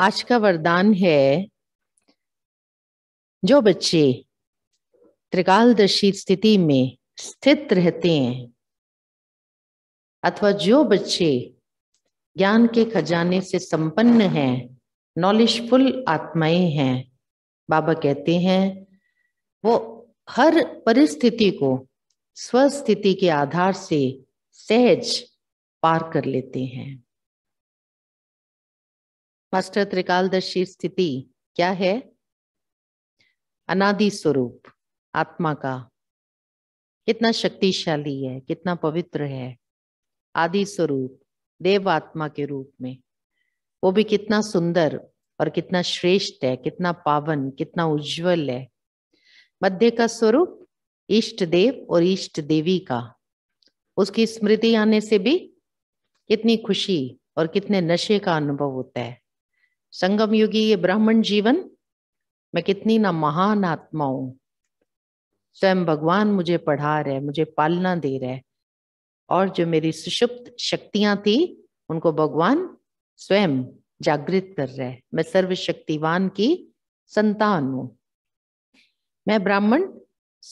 आज का वरदान है जो बच्चे त्रिकालदर्शी स्थिति में स्थित रहते हैं अथवा जो बच्चे ज्ञान के खजाने से संपन्न हैं नॉलेजफुल आत्माएं हैं बाबा कहते हैं वो हर परिस्थिति को स्वस्थिति के आधार से सहज पार कर लेते हैं मास्टर त्रिकालदर्शी स्थिति क्या है अनादि स्वरूप आत्मा का कितना शक्तिशाली है कितना पवित्र है आदि स्वरूप देव आत्मा के रूप में वो भी कितना सुंदर और कितना श्रेष्ठ है कितना पावन कितना उज्जवल है मध्य का स्वरूप इष्ट देव और इष्ट देवी का उसकी स्मृति आने से भी कितनी खुशी और कितने नशे का अनुभव होता है संगम युगी ये ब्राह्मण जीवन मैं कितनी ना महान आत्मा हूं स्वयं भगवान मुझे पढ़ा रहे मुझे पालना दे रहे और जो मेरी सुषुप्त शक्तियां थी उनको भगवान स्वयं जागृत कर रहे मैं सर्वशक्तिवान की संतान हूं मैं ब्राह्मण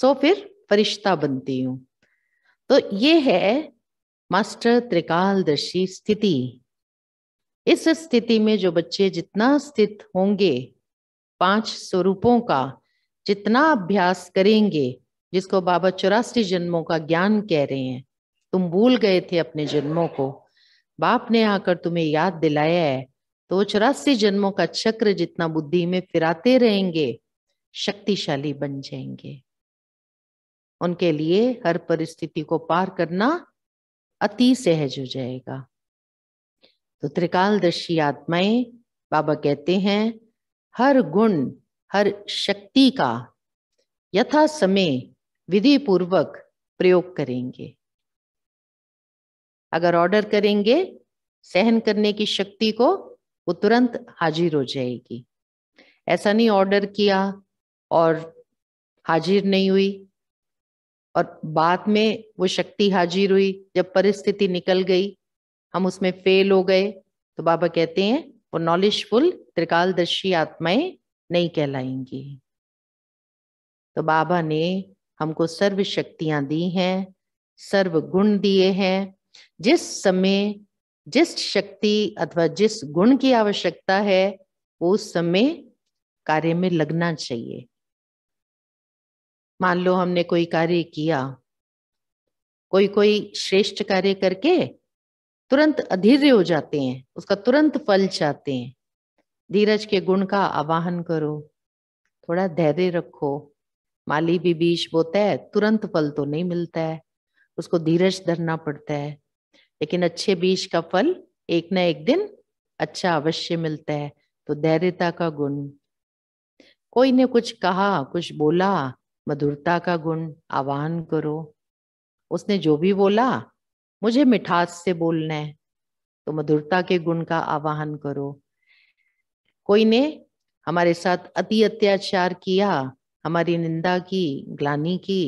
सो फिर फरिश्ता बनती हूं तो ये है मास्टर त्रिकालदर्शी स्थिति इस स्थिति में जो बच्चे जितना स्थित होंगे पांच स्वरूपों का जितना अभ्यास करेंगे जिसको बाबा चौरासी जन्मों का ज्ञान कह रहे हैं तुम भूल गए थे अपने जन्मों को बाप ने आकर तुम्हें याद दिलाया है तो चौरासी जन्मों का चक्र जितना बुद्धि में फिराते रहेंगे शक्तिशाली बन जाएंगे उनके लिए हर परिस्थिति को पार करना अति सहज हो जाएगा तो त्रिकालदर्शी आत्माएं बाबा कहते हैं हर गुण हर शक्ति का यथा समय विधि पूर्वक प्रयोग करेंगे अगर ऑर्डर करेंगे सहन करने की शक्ति को वो तुरंत हाजिर हो जाएगी ऐसा नहीं ऑर्डर किया और हाजिर नहीं हुई और बाद में वो शक्ति हाजिर हुई जब परिस्थिति निकल गई हम उसमें फेल हो गए तो बाबा कहते हैं वो नॉलेजफुल त्रिकालदर्शी आत्माएं नहीं कहलाएंगी तो बाबा ने हमको सर्व शक्तियां दी हैं सर्व गुण दिए हैं जिस समय जिस शक्ति अथवा जिस गुण की आवश्यकता है उस समय कार्य में लगना चाहिए मान लो हमने कोई कार्य किया कोई कोई श्रेष्ठ कार्य करके तुरंत अधीर्य हो जाते हैं उसका तुरंत फल चाहते हैं धीरज के गुण का आवाहन करो थोड़ा धैर्य रखो माली भी बीज बोता है तुरंत फल तो नहीं मिलता है उसको धीरज धरना पड़ता है लेकिन अच्छे बीज का फल एक ना एक दिन अच्छा अवश्य मिलता है तो धैर्यता का गुण कोई ने कुछ कहा कुछ बोला मधुरता का गुण आवाहन करो उसने जो भी बोला मुझे मिठास से बोलना है तो मधुरता के गुण का आवाहन करो कोई ने हमारे साथ अति अत्याचार किया हमारी निंदा की ग्लानी की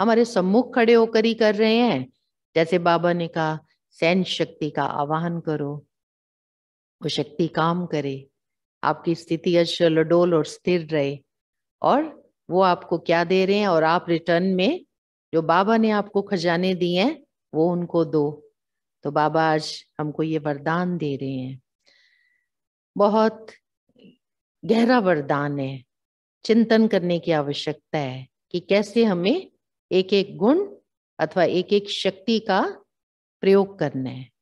हमारे सम्मुख खड़े होकर ही कर रहे हैं जैसे बाबा ने कहा सैन शक्ति का आवाहन करो वो शक्ति काम करे आपकी स्थिति अचल डोल और स्थिर रहे और वो आपको क्या दे रहे हैं और आप रिटर्न में जो बाबा ने आपको खजाने दिए हैं वो उनको दो तो बाबा आज हमको ये वरदान दे रहे हैं बहुत गहरा वरदान है चिंतन करने की आवश्यकता है कि कैसे हमें एक एक गुण अथवा एक एक शक्ति का प्रयोग करना है